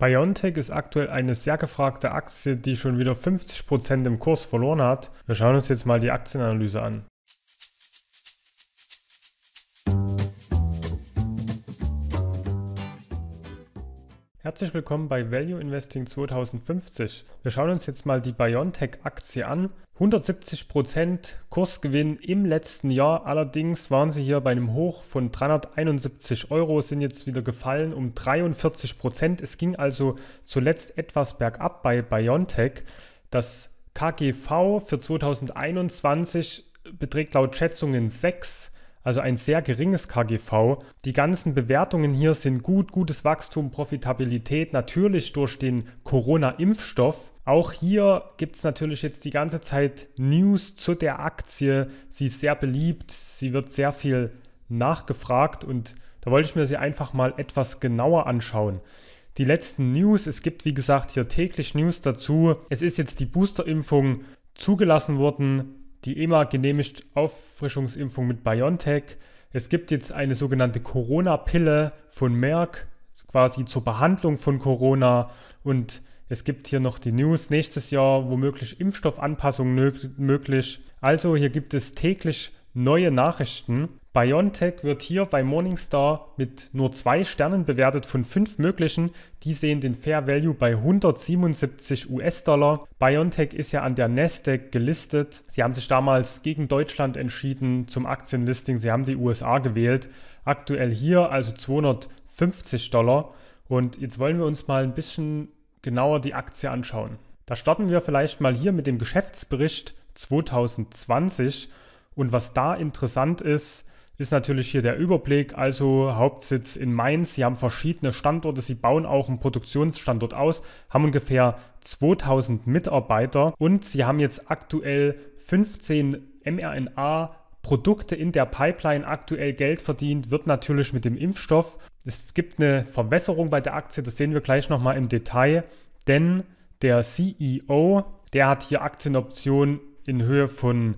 BioNTech ist aktuell eine sehr gefragte Aktie, die schon wieder 50% im Kurs verloren hat. Wir schauen uns jetzt mal die Aktienanalyse an. Herzlich willkommen bei Value Investing 2050. Wir schauen uns jetzt mal die BioNTech-Aktie an. 170% Kursgewinn im letzten Jahr. Allerdings waren sie hier bei einem Hoch von 371 Euro, sind jetzt wieder gefallen um 43%. Es ging also zuletzt etwas bergab bei BioNTech. Das KGV für 2021 beträgt laut Schätzungen 6 also ein sehr geringes KGV. Die ganzen Bewertungen hier sind gut, gutes Wachstum, Profitabilität, natürlich durch den Corona-Impfstoff. Auch hier gibt es natürlich jetzt die ganze Zeit News zu der Aktie. Sie ist sehr beliebt, sie wird sehr viel nachgefragt und da wollte ich mir sie einfach mal etwas genauer anschauen die letzten News. Es gibt, wie gesagt, hier täglich News dazu. Es ist jetzt die Boosterimpfung zugelassen worden die EMA genehmigt Auffrischungsimpfung mit BioNTech. Es gibt jetzt eine sogenannte Corona-Pille von Merck, quasi zur Behandlung von Corona. Und es gibt hier noch die News, nächstes Jahr womöglich Impfstoffanpassungen möglich. Also hier gibt es täglich neue Nachrichten. BioNTech wird hier bei Morningstar mit nur zwei Sternen bewertet von fünf möglichen. Die sehen den Fair Value bei 177 US-Dollar. BioNTech ist ja an der Nasdaq gelistet. Sie haben sich damals gegen Deutschland entschieden zum Aktienlisting. Sie haben die USA gewählt. Aktuell hier also 250 Dollar. Und jetzt wollen wir uns mal ein bisschen genauer die Aktie anschauen. Da starten wir vielleicht mal hier mit dem Geschäftsbericht 2020. Und was da interessant ist, ist natürlich hier der Überblick, also Hauptsitz in Mainz. Sie haben verschiedene Standorte, sie bauen auch einen Produktionsstandort aus, haben ungefähr 2000 Mitarbeiter und sie haben jetzt aktuell 15 mRNA Produkte in der Pipeline aktuell Geld verdient, wird natürlich mit dem Impfstoff. Es gibt eine Verwässerung bei der Aktie, das sehen wir gleich nochmal im Detail, denn der CEO, der hat hier Aktienoptionen in Höhe von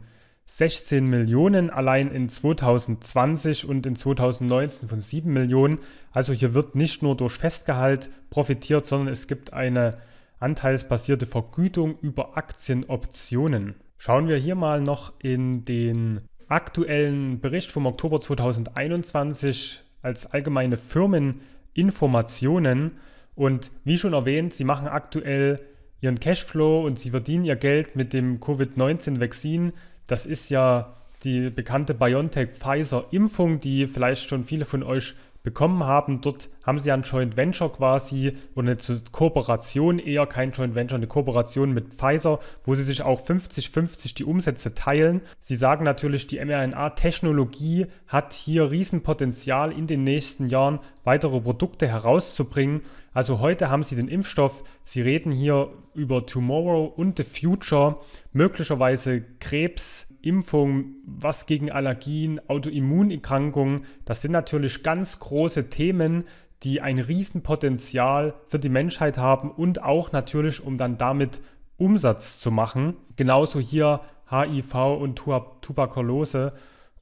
16 Millionen allein in 2020 und in 2019 von 7 Millionen. Also hier wird nicht nur durch Festgehalt profitiert, sondern es gibt eine anteilsbasierte Vergütung über Aktienoptionen. Schauen wir hier mal noch in den aktuellen Bericht vom Oktober 2021 als allgemeine Firmeninformationen. Und wie schon erwähnt, sie machen aktuell ihren Cashflow und sie verdienen ihr Geld mit dem Covid-19-Vakzin. Das ist ja die bekannte BioNTech-Pfizer-Impfung, die vielleicht schon viele von euch bekommen haben. Dort haben sie ja ein Joint Venture quasi oder eine Kooperation, eher kein Joint Venture, eine Kooperation mit Pfizer, wo sie sich auch 50-50 die Umsätze teilen. Sie sagen natürlich, die mRNA-Technologie hat hier Riesenpotenzial in den nächsten Jahren weitere Produkte herauszubringen. Also heute haben sie den Impfstoff. Sie reden hier über Tomorrow und the Future, möglicherweise Krebs, Impfung, was gegen Allergien, Autoimmunerkrankungen. Das sind natürlich ganz große Themen, die ein Riesenpotenzial für die Menschheit haben und auch natürlich, um dann damit Umsatz zu machen. Genauso hier HIV und Tuberkulose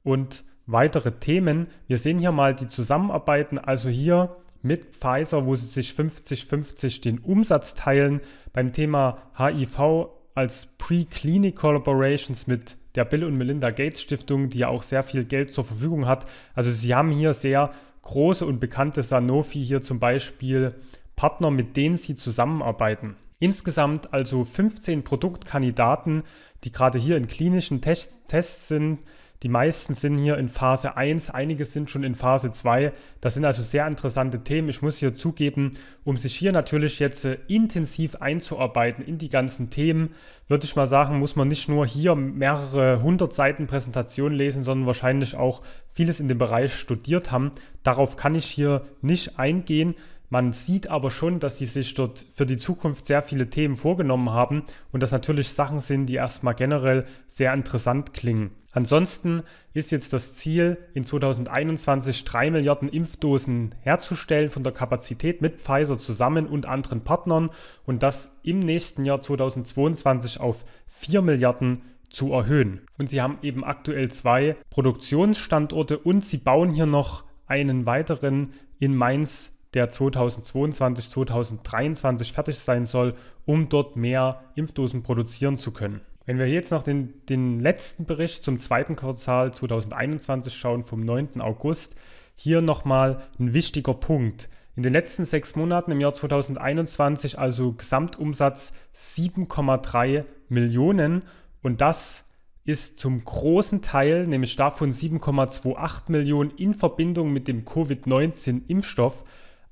und weitere Themen. Wir sehen hier mal die Zusammenarbeiten. Also hier mit Pfizer, wo sie sich 50-50 den Umsatz teilen. Beim Thema HIV als Pre-Clinic Collaborations mit der Bill und Melinda Gates Stiftung, die ja auch sehr viel Geld zur Verfügung hat. Also sie haben hier sehr große und bekannte Sanofi hier zum Beispiel Partner, mit denen sie zusammenarbeiten. Insgesamt also 15 Produktkandidaten, die gerade hier in klinischen Tests sind, die meisten sind hier in Phase 1, einige sind schon in Phase 2. Das sind also sehr interessante Themen. Ich muss hier zugeben, um sich hier natürlich jetzt äh, intensiv einzuarbeiten in die ganzen Themen, würde ich mal sagen, muss man nicht nur hier mehrere hundert Seiten Präsentation lesen, sondern wahrscheinlich auch vieles in dem Bereich studiert haben. Darauf kann ich hier nicht eingehen. Man sieht aber schon, dass sie sich dort für die Zukunft sehr viele Themen vorgenommen haben und das natürlich Sachen sind, die erstmal generell sehr interessant klingen. Ansonsten ist jetzt das Ziel, in 2021 drei Milliarden Impfdosen herzustellen von der Kapazität mit Pfizer zusammen und anderen Partnern und das im nächsten Jahr 2022 auf vier Milliarden zu erhöhen. Und sie haben eben aktuell zwei Produktionsstandorte und sie bauen hier noch einen weiteren in Mainz der 2022, 2023 fertig sein soll, um dort mehr Impfdosen produzieren zu können. Wenn wir jetzt noch den, den letzten Bericht zum zweiten Quartal 2021 schauen, vom 9. August, hier nochmal ein wichtiger Punkt. In den letzten sechs Monaten im Jahr 2021 also Gesamtumsatz 7,3 Millionen und das ist zum großen Teil, nämlich davon 7,28 Millionen in Verbindung mit dem Covid-19-Impfstoff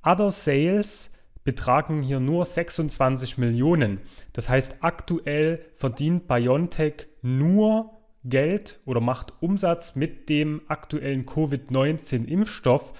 Other Sales betragen hier nur 26 Millionen. Das heißt, aktuell verdient BioNTech nur Geld oder macht Umsatz mit dem aktuellen Covid-19-Impfstoff.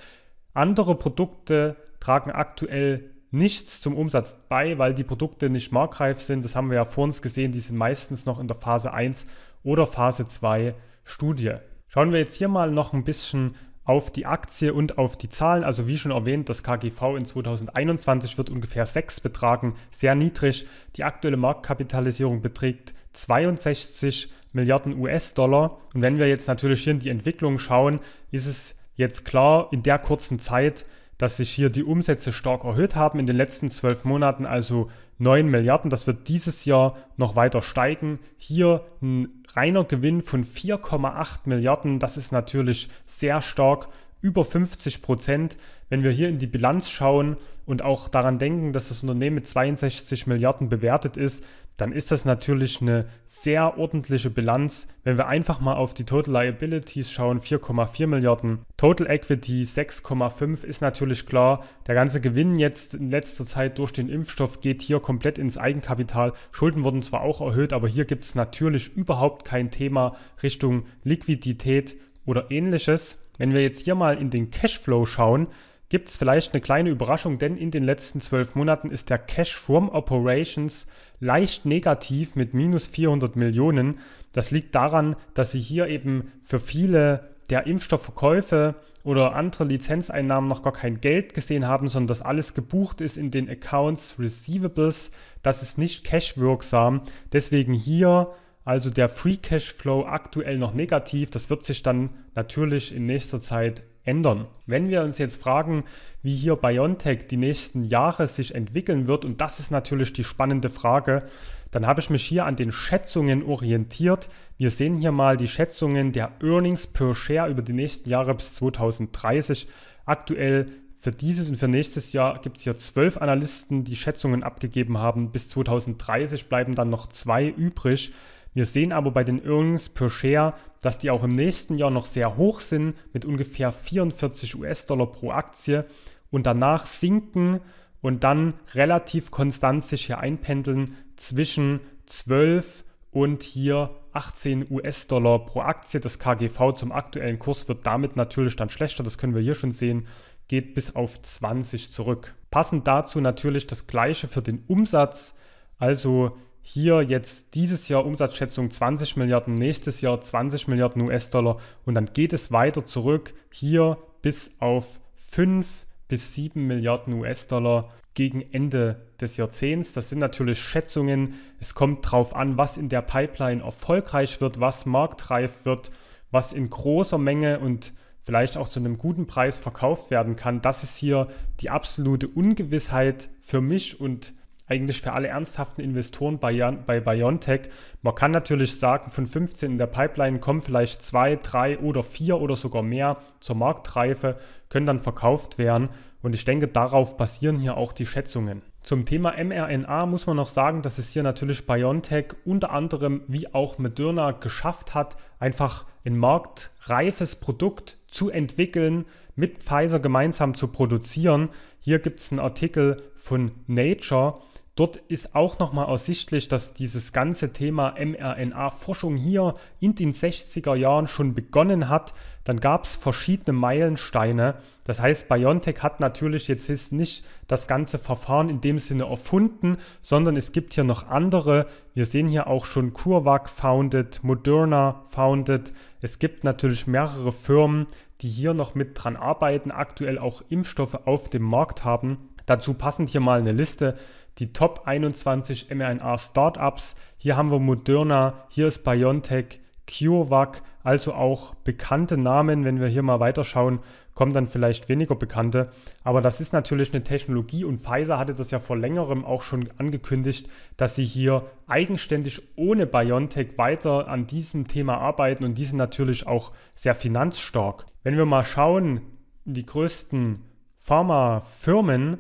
Andere Produkte tragen aktuell nichts zum Umsatz bei, weil die Produkte nicht marktreif sind. Das haben wir ja vor uns gesehen. Die sind meistens noch in der Phase 1 oder Phase 2 Studie. Schauen wir jetzt hier mal noch ein bisschen auf die Aktie und auf die Zahlen. Also wie schon erwähnt, das KGV in 2021 wird ungefähr 6 betragen, sehr niedrig. Die aktuelle Marktkapitalisierung beträgt 62 Milliarden US-Dollar. Und wenn wir jetzt natürlich hier in die Entwicklung schauen, ist es jetzt klar in der kurzen Zeit, dass sich hier die Umsätze stark erhöht haben in den letzten zwölf Monaten, also 9 Milliarden. Das wird dieses Jahr noch weiter steigen. Hier ein reiner Gewinn von 4,8 Milliarden. Das ist natürlich sehr stark, über 50 Prozent. Wenn wir hier in die Bilanz schauen, und auch daran denken, dass das Unternehmen mit 62 Milliarden bewertet ist, dann ist das natürlich eine sehr ordentliche Bilanz. Wenn wir einfach mal auf die Total Liabilities schauen, 4,4 Milliarden. Total Equity 6,5 ist natürlich klar. Der ganze Gewinn jetzt in letzter Zeit durch den Impfstoff geht hier komplett ins Eigenkapital. Schulden wurden zwar auch erhöht, aber hier gibt es natürlich überhaupt kein Thema Richtung Liquidität oder ähnliches. Wenn wir jetzt hier mal in den Cashflow schauen, gibt es vielleicht eine kleine Überraschung, denn in den letzten zwölf Monaten ist der Cash from Operations leicht negativ mit minus 400 Millionen. Das liegt daran, dass sie hier eben für viele der Impfstoffverkäufe oder andere Lizenzeinnahmen noch gar kein Geld gesehen haben, sondern dass alles gebucht ist in den Accounts Receivables. Das ist nicht cash-wirksam. Deswegen hier also der Free Cash Flow aktuell noch negativ. Das wird sich dann natürlich in nächster Zeit ändern. Wenn wir uns jetzt fragen, wie hier BioNTech die nächsten Jahre sich entwickeln wird, und das ist natürlich die spannende Frage, dann habe ich mich hier an den Schätzungen orientiert. Wir sehen hier mal die Schätzungen der Earnings per Share über die nächsten Jahre bis 2030. Aktuell für dieses und für nächstes Jahr gibt es hier zwölf Analysten, die Schätzungen abgegeben haben. Bis 2030 bleiben dann noch zwei übrig. Wir sehen aber bei den Earnings per Share, dass die auch im nächsten Jahr noch sehr hoch sind mit ungefähr 44 US-Dollar pro Aktie und danach sinken und dann relativ konstant sich hier einpendeln zwischen 12 und hier 18 US-Dollar pro Aktie. Das KGV zum aktuellen Kurs wird damit natürlich dann schlechter, das können wir hier schon sehen, geht bis auf 20 zurück. Passend dazu natürlich das gleiche für den Umsatz. Also hier jetzt dieses Jahr Umsatzschätzung 20 Milliarden, nächstes Jahr 20 Milliarden US-Dollar und dann geht es weiter zurück hier bis auf 5 bis 7 Milliarden US-Dollar gegen Ende des Jahrzehnts. Das sind natürlich Schätzungen. Es kommt darauf an, was in der Pipeline erfolgreich wird, was marktreif wird, was in großer Menge und vielleicht auch zu einem guten Preis verkauft werden kann. Das ist hier die absolute Ungewissheit für mich und eigentlich für alle ernsthaften Investoren bei, bei BioNTech. Man kann natürlich sagen, von 15 in der Pipeline kommen vielleicht zwei, drei oder vier oder sogar mehr zur Marktreife, können dann verkauft werden. Und ich denke, darauf basieren hier auch die Schätzungen. Zum Thema mRNA muss man noch sagen, dass es hier natürlich BioNTech unter anderem wie auch Moderna geschafft hat, einfach ein marktreifes Produkt zu entwickeln, mit Pfizer gemeinsam zu produzieren. Hier gibt es einen Artikel von Nature, Dort ist auch nochmal ersichtlich, dass dieses ganze Thema mRNA-Forschung hier in den 60er Jahren schon begonnen hat. Dann gab es verschiedene Meilensteine. Das heißt, BioNTech hat natürlich jetzt nicht das ganze Verfahren in dem Sinne erfunden, sondern es gibt hier noch andere. Wir sehen hier auch schon CureVac founded, Moderna founded. Es gibt natürlich mehrere Firmen, die hier noch mit dran arbeiten, aktuell auch Impfstoffe auf dem Markt haben. Dazu passend hier mal eine Liste die Top 21 mRNA-Startups. Hier haben wir Moderna, hier ist BioNTech, CureVac, also auch bekannte Namen. Wenn wir hier mal weiterschauen, kommen dann vielleicht weniger bekannte. Aber das ist natürlich eine Technologie und Pfizer hatte das ja vor längerem auch schon angekündigt, dass sie hier eigenständig ohne BioNTech weiter an diesem Thema arbeiten und die sind natürlich auch sehr finanzstark. Wenn wir mal schauen, die größten Pharmafirmen,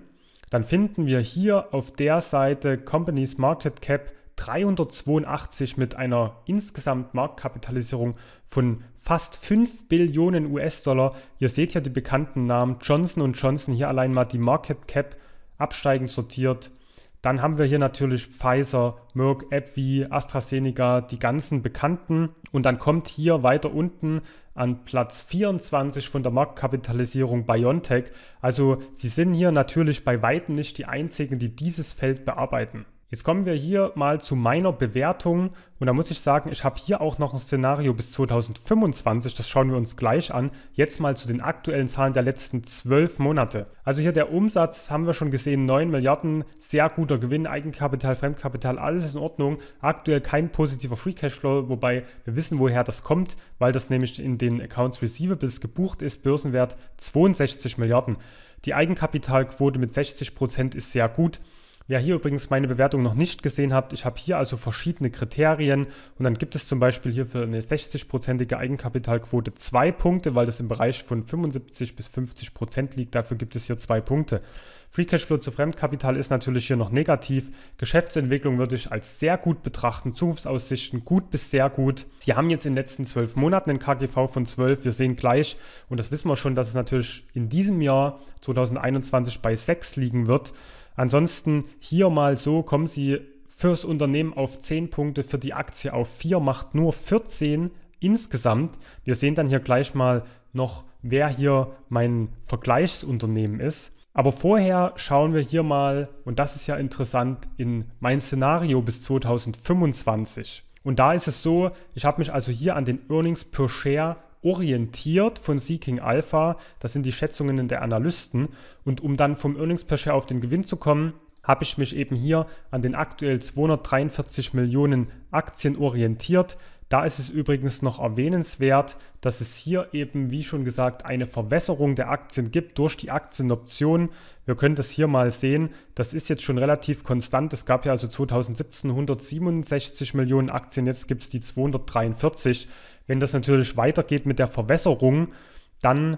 dann finden wir hier auf der Seite Companies Market Cap 382 mit einer insgesamt Marktkapitalisierung von fast 5 Billionen US-Dollar. Ihr seht ja die bekannten Namen Johnson Johnson, hier allein mal die Market Cap absteigend sortiert. Dann haben wir hier natürlich Pfizer, Merck, AbbVie, AstraZeneca, die ganzen Bekannten. Und dann kommt hier weiter unten an Platz 24 von der Marktkapitalisierung BioNTech. Also sie sind hier natürlich bei weitem nicht die einzigen, die dieses Feld bearbeiten. Jetzt kommen wir hier mal zu meiner Bewertung und da muss ich sagen, ich habe hier auch noch ein Szenario bis 2025, das schauen wir uns gleich an. Jetzt mal zu den aktuellen Zahlen der letzten zwölf Monate. Also hier der Umsatz haben wir schon gesehen, 9 Milliarden, sehr guter Gewinn, Eigenkapital, Fremdkapital, alles in Ordnung. Aktuell kein positiver Free Cashflow, wobei wir wissen, woher das kommt, weil das nämlich in den Accounts Receivables gebucht ist, Börsenwert 62 Milliarden. Die Eigenkapitalquote mit 60% Prozent ist sehr gut. Wer hier übrigens meine Bewertung noch nicht gesehen habt, ich habe hier also verschiedene Kriterien und dann gibt es zum Beispiel hier für eine 60-prozentige Eigenkapitalquote zwei Punkte, weil das im Bereich von 75 bis 50 Prozent liegt. Dafür gibt es hier zwei Punkte. Free Cashflow zu Fremdkapital ist natürlich hier noch negativ. Geschäftsentwicklung würde ich als sehr gut betrachten. Zukunftsaussichten gut bis sehr gut. Sie haben jetzt in den letzten zwölf Monaten einen KGV von 12. Wir sehen gleich, und das wissen wir schon, dass es natürlich in diesem Jahr 2021 bei 6 liegen wird. Ansonsten hier mal so kommen Sie fürs Unternehmen auf 10 Punkte, für die Aktie auf 4, macht nur 14 insgesamt. Wir sehen dann hier gleich mal noch, wer hier mein Vergleichsunternehmen ist. Aber vorher schauen wir hier mal, und das ist ja interessant, in mein Szenario bis 2025. Und da ist es so, ich habe mich also hier an den Earnings per Share orientiert von Seeking Alpha, das sind die Schätzungen der Analysten. Und um dann vom Earnings per Share auf den Gewinn zu kommen, habe ich mich eben hier an den aktuell 243 Millionen Aktien orientiert. Da ist es übrigens noch erwähnenswert, dass es hier eben, wie schon gesagt, eine Verwässerung der Aktien gibt durch die Aktienoptionen. Wir können das hier mal sehen. Das ist jetzt schon relativ konstant. Es gab ja also 2017 167 Millionen Aktien, jetzt gibt es die 243. Wenn das natürlich weitergeht mit der Verwässerung, dann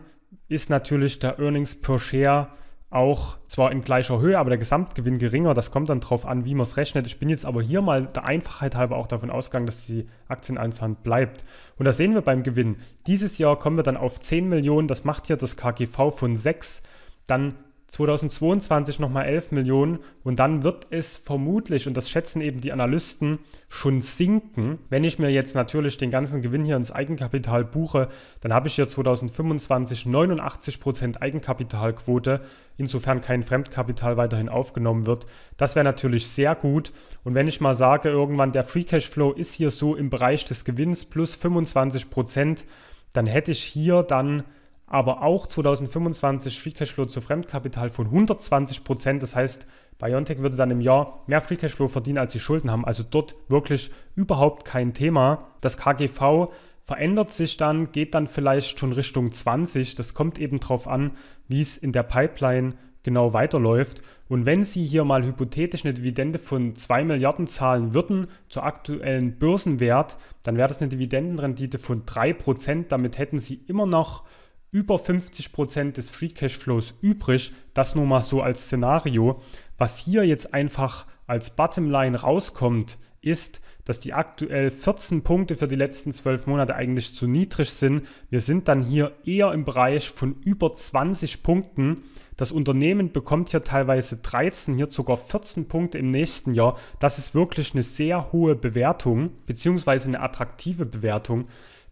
ist natürlich der Earnings per Share auch zwar in gleicher Höhe, aber der Gesamtgewinn geringer. Das kommt dann darauf an, wie man es rechnet. Ich bin jetzt aber hier mal der Einfachheit halber auch davon ausgegangen, dass die Aktienanzahlung bleibt. Und da sehen wir beim Gewinn. Dieses Jahr kommen wir dann auf 10 Millionen. Das macht hier das KGV von 6. Dann 2022 nochmal 11 Millionen und dann wird es vermutlich, und das schätzen eben die Analysten, schon sinken. Wenn ich mir jetzt natürlich den ganzen Gewinn hier ins Eigenkapital buche, dann habe ich hier 2025 89% Eigenkapitalquote, insofern kein Fremdkapital weiterhin aufgenommen wird. Das wäre natürlich sehr gut. Und wenn ich mal sage, irgendwann der Free Cash Flow ist hier so im Bereich des Gewinns plus 25%, dann hätte ich hier dann aber auch 2025 Free Cashflow zu Fremdkapital von 120 Prozent. Das heißt, Biontech würde dann im Jahr mehr Free Cashflow verdienen, als sie Schulden haben. Also dort wirklich überhaupt kein Thema. Das KGV verändert sich dann, geht dann vielleicht schon Richtung 20. Das kommt eben darauf an, wie es in der Pipeline genau weiterläuft. Und wenn Sie hier mal hypothetisch eine Dividende von 2 Milliarden zahlen würden zur aktuellen Börsenwert, dann wäre das eine Dividendenrendite von 3%. Damit hätten Sie immer noch über 50% des Free Cash Flows übrig. Das nur mal so als Szenario. Was hier jetzt einfach als Bottomline rauskommt, ist, dass die aktuell 14 Punkte für die letzten 12 Monate eigentlich zu niedrig sind. Wir sind dann hier eher im Bereich von über 20 Punkten. Das Unternehmen bekommt hier teilweise 13, hier sogar 14 Punkte im nächsten Jahr. Das ist wirklich eine sehr hohe Bewertung, beziehungsweise eine attraktive Bewertung.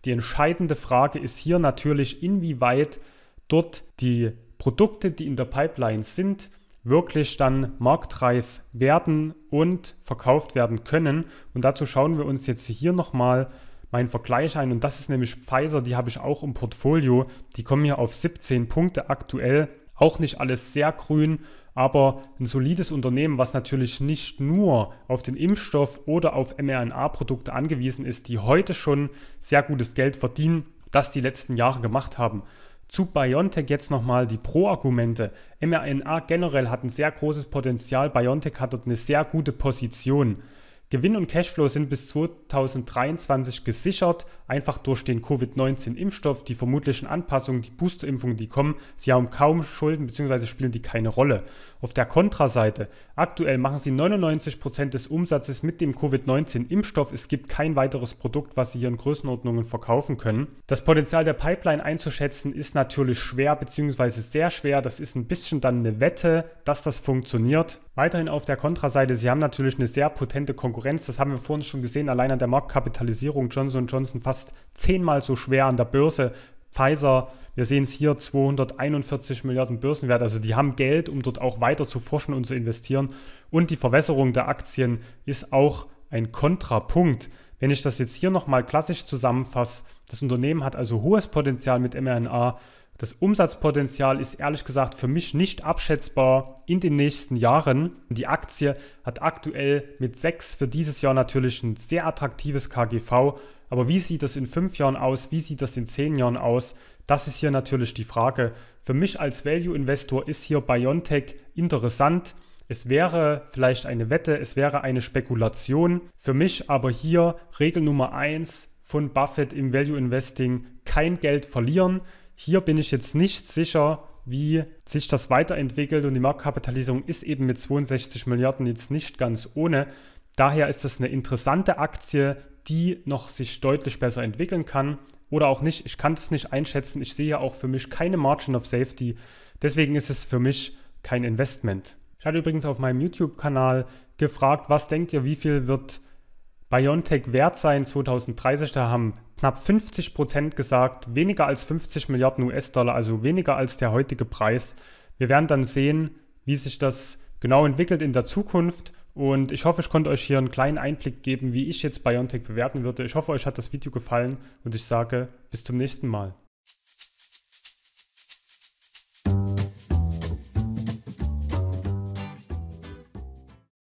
Die entscheidende Frage ist hier natürlich, inwieweit dort die Produkte, die in der Pipeline sind, wirklich dann marktreif werden und verkauft werden können. Und dazu schauen wir uns jetzt hier nochmal meinen Vergleich ein. Und das ist nämlich Pfizer, die habe ich auch im Portfolio. Die kommen hier auf 17 Punkte aktuell. Auch nicht alles sehr grün, aber ein solides Unternehmen, was natürlich nicht nur auf den Impfstoff oder auf mRNA-Produkte angewiesen ist, die heute schon sehr gutes Geld verdienen, das die letzten Jahre gemacht haben. Zu BioNTech jetzt nochmal die Pro-Argumente. mRNA generell hat ein sehr großes Potenzial, BioNTech hat dort eine sehr gute Position. Gewinn und Cashflow sind bis 2023 gesichert, einfach durch den Covid-19-Impfstoff, die vermutlichen Anpassungen, die Boosterimpfungen, die kommen. Sie haben kaum Schulden bzw. spielen die keine Rolle. Auf der Kontraseite, aktuell machen sie 99% Prozent des Umsatzes mit dem Covid-19-Impfstoff. Es gibt kein weiteres Produkt, was sie hier in Größenordnungen verkaufen können. Das Potenzial der Pipeline einzuschätzen ist natürlich schwer bzw. sehr schwer. Das ist ein bisschen dann eine Wette, dass das funktioniert. Weiterhin auf der Kontraseite, sie haben natürlich eine sehr potente Konkurrenz Konkurrenz. Das haben wir vorhin schon gesehen, allein an der Marktkapitalisierung Johnson Johnson fast zehnmal so schwer an der Börse. Pfizer, wir sehen es hier, 241 Milliarden Börsenwert. Also die haben Geld, um dort auch weiter zu forschen und zu investieren. Und die Verwässerung der Aktien ist auch ein Kontrapunkt. Wenn ich das jetzt hier nochmal klassisch zusammenfasse, das Unternehmen hat also hohes Potenzial mit mRNA das Umsatzpotenzial ist ehrlich gesagt für mich nicht abschätzbar in den nächsten Jahren. Die Aktie hat aktuell mit 6 für dieses Jahr natürlich ein sehr attraktives KGV. Aber wie sieht das in 5 Jahren aus? Wie sieht das in 10 Jahren aus? Das ist hier natürlich die Frage. Für mich als Value Investor ist hier Biontech interessant. Es wäre vielleicht eine Wette, es wäre eine Spekulation. Für mich aber hier Regel Nummer 1 von Buffett im Value Investing, kein Geld verlieren. Hier bin ich jetzt nicht sicher, wie sich das weiterentwickelt und die Marktkapitalisierung ist eben mit 62 Milliarden jetzt nicht ganz ohne. Daher ist das eine interessante Aktie, die noch sich deutlich besser entwickeln kann oder auch nicht. Ich kann es nicht einschätzen. Ich sehe auch für mich keine Margin of Safety. Deswegen ist es für mich kein Investment. Ich hatte übrigens auf meinem YouTube-Kanal gefragt, was denkt ihr, wie viel wird BioNTech wert sein 2030. Da haben knapp 50 Prozent gesagt, weniger als 50 Milliarden US-Dollar, also weniger als der heutige Preis. Wir werden dann sehen, wie sich das genau entwickelt in der Zukunft. Und ich hoffe, ich konnte euch hier einen kleinen Einblick geben, wie ich jetzt BioNTech bewerten würde. Ich hoffe, euch hat das Video gefallen und ich sage bis zum nächsten Mal.